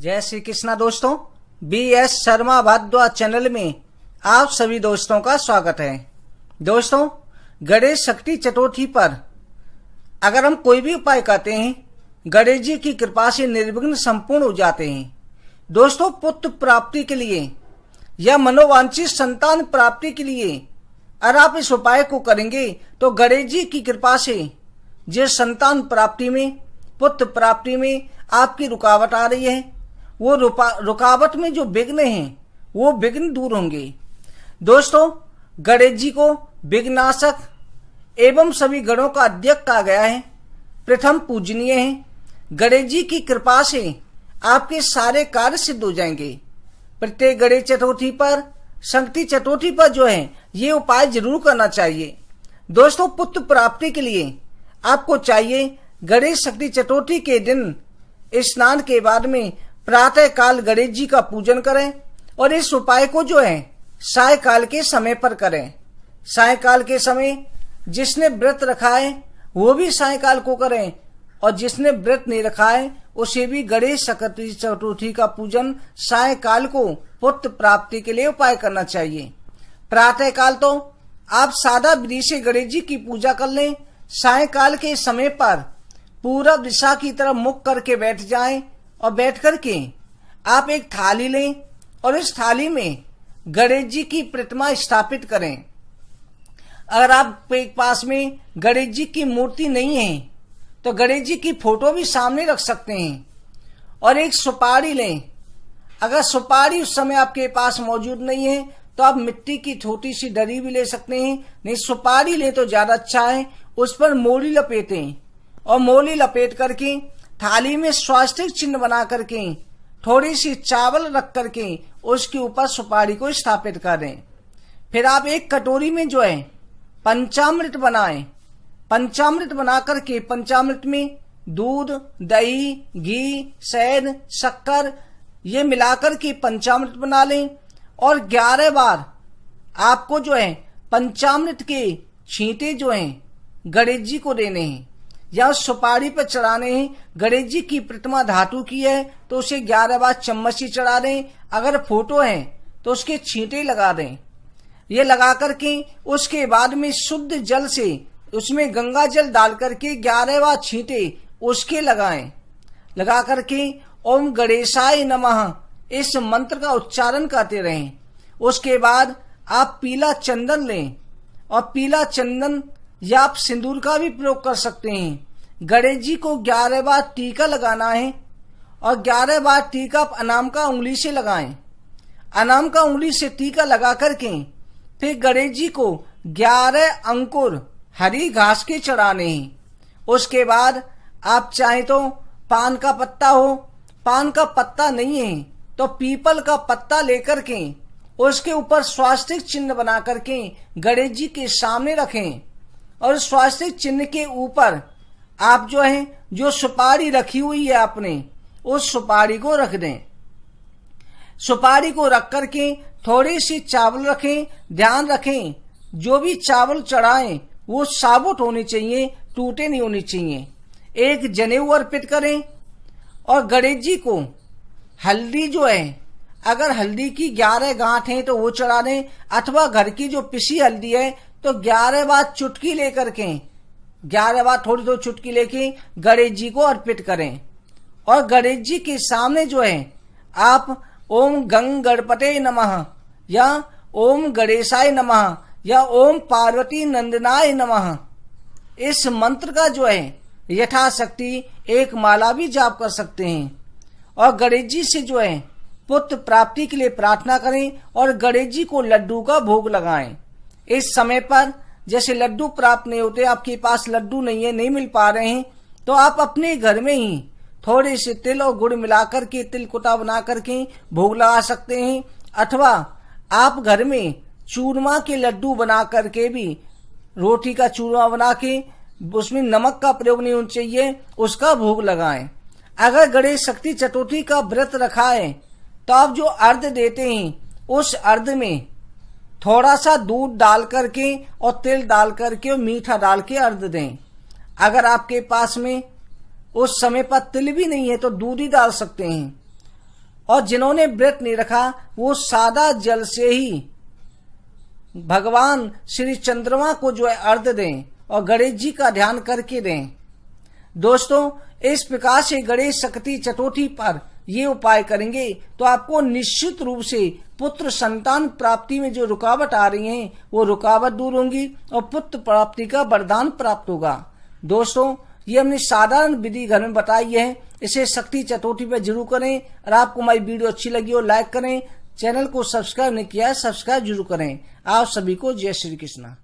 जय श्री कृष्णा दोस्तों B S Sharma Bhardwaj channel में आप सभी दोस्तों का स्वागत है दोस्तों गणेश शक्ति चतुर्थी पर अगर हम कोई भी उपाय करते हैं गणेश जी की कृपा से निर्विघ्न संपूर्ण हो जाते हैं दोस्तों पुत्र प्राप्ति के लिए या मनोवांछित संतान प्राप्ति के लिए अगर आप इस उपाय को करेंगे तो गणेश जी की कृपा से जिस संतान प्राप्ति में पुत्र प्राप्ति में आपकी रुकावट आ रही है वो रुकावट में जो विघ्न हैं वो विघ्न दूर होंगे दोस्तों गणेश जी को विघ्नाशक एवं सभी गणों का अध्यक्ष कहा गया है प्रथम पूजनीय है गणेश जी की कृपा से आपके सारे कार्य सिद्ध हो जाएंगे प्रत्येक गणेश चतुर्थी पर शक्ति चतुर्थी पर जो है ये उपाय जरूर करना चाहिए दोस्तों पुत्र प्राप्ति के लिए आपको चाहिए गणेश शक्ति चतुर्थी के दिन स्नान के बाद में प्रातः काल गणेश जी का पूजन करें और इस उपाय को जो है सायकाल के समय पर करें सायकाल के समय जिसने व्रत रखा है वो भी सायकाल को करें और जिसने व्रत नहीं रखा है उसे भी गणेश चतुर्थी चतुर्थी का पूजन सायकाल को पुत्र प्राप्ति के लिए उपाय करना चाहिए प्रातः काल तो आप सादा विधि से गणेश जी की पूजा कर लें सायकाल के समय पर पूरा दिशा की तरफ मुख करके बैठ जाएं और बैठ कर के आप एक थाली लें और इस थाली में गणेश जी की प्रतिमा स्थापित करें अगर आप पास में गणेश जी की मूर्ति नहीं है तो गणेश जी की फोटो भी सामने रख सकते हैं और एक सुपारी लें अगर सुपारी उस समय आपके पास मौजूद नहीं है तो आप मिट्टी की छोटी सी डरी भी ले सकते हैं नहीं सुपारी लें तो ज्यादा अच्छा है उस पर मोली लपेटें और मोली लपेट करके थाली में स्वास्थ्य चिन्ह बना करके थोड़ी सी चावल रख करके उसके ऊपर सुपारी को स्थापित करें फिर आप एक कटोरी में जो है पंचामृत बनाएं पंचामृत बना करके पंचामृत में दूध दही घी शहद शक्कर ये मिलाकर के पंचामृत बना लें और ग्यारह बार आपको जो है पंचामृत के छींटे जो हैं गणेश जी को देने हैं या सुपारी पर चढ़ाने गणेश जी की प्रतिमा धातु की है तो उसे ग्यारह बार चम्मच ही चढ़ा दें अगर फोटो है तो उसके छींटे लगा दें ये लगा करके उसके बाद में शुद्ध जल से उसमें गंगा जल डाल करके ग्यारह बार छींटे उसके लगाएं लगा करके ओम गणेशाय नमः इस मंत्र का उच्चारण करते रहें उसके बाद आप पीला चंदन लें और पीला चंदन या आप सिंदूर का भी प्रयोग कर सकते हैं गणेश जी को ग्यारह बार टीका लगाना है और ग्यारह बार टीका आप अनाम का उंगली से लगाएं अनाम का उंगली से टीका लगा करके फिर गणेश जी को ग्यारह अंकुर हरी घास के चढ़ाने हैं उसके बाद आप चाहे तो पान का पत्ता हो पान का पत्ता नहीं है तो पीपल का पत्ता लेकर के उसके ऊपर स्वास्थ्य चिन्ह बना करके गणेश जी के सामने रखें और स्वास्थ्य चिन्ह के ऊपर आप जो है जो सुपारी रखी हुई है आपने उस सुपारी को रख दें सुपारी को रख करके थोड़ी सी चावल रखें ध्यान रखें जो भी चावल चढ़ाएं वो साबुत होने चाहिए टूटे नहीं होने चाहिए एक जनेऊ अर्पित करें और गणेश जी को हल्दी जो है अगर हल्दी की ग्यारह गांठ हैं तो वो चढ़ा दें अथवा घर की जो पिसी हल्दी है तो ग्यारह बार चुटकी लेकर के ग्यारह बार थोड़ी थोड़ी तो चुटकी लेके गणेश जी को अर्पित करें और गणेश जी के सामने जो है आप ओम गंग गणपते नम या ओम गणेशाय नम या ओम पार्वती नंदनाय नम इस मंत्र का जो है यथाशक्ति एक माला भी जाप कर सकते हैं और गणेश जी से जो है पुत्र प्राप्ति के लिए प्रार्थना करें और गणेश जी को लड्डू का भोग लगाएं इस समय पर जैसे लड्डू प्राप्त नहीं होते आपके पास लड्डू नहीं है नहीं मिल पा रहे हैं तो आप अपने घर में ही थोड़े से तिल और गुड़ मिलाकर के तिल कुटा बना करके भोग लगा सकते हैं अथवा आप घर में चूरमा के लड्डू बना करके भी रोटी का चूरमा बना के उसमें नमक का प्रयोग नहीं होना चाहिए उसका भोग लगाएं अगर गणेश शक्ति चतुर्थी का व्रत रखा है तो आप जो अर्ध देते हैं उस अर्ध में थोड़ा सा दूध डाल करके और तिल डाल करके और मीठा डाल के अर्ध दें अगर आपके पास में उस समय पर तिल भी नहीं है तो दूध ही डाल सकते हैं और जिन्होंने व्रत नहीं रखा वो सादा जल से ही भगवान श्री चंद्रमा को जो है अर्ध दें और गणेश जी का ध्यान करके दें दोस्तों इस प्रकार से गणेश शक्ति चतुर्थी पर ये उपाय करेंगे तो आपको निश्चित रूप से पुत्र संतान प्राप्ति में जो रुकावट आ रही है वो रुकावट दूर होंगी और पुत्र प्राप्ति का वरदान प्राप्त होगा दोस्तों ये हमने साधारण विधि घर में बताई है इसे शक्ति चतुर्थी पर जरूर करें और आपको हमारी वीडियो अच्छी लगी हो लाइक करें चैनल को सब्सक्राइब नहीं किया सब्सक्राइब जरूर करें आप सभी को जय श्री कृष्णा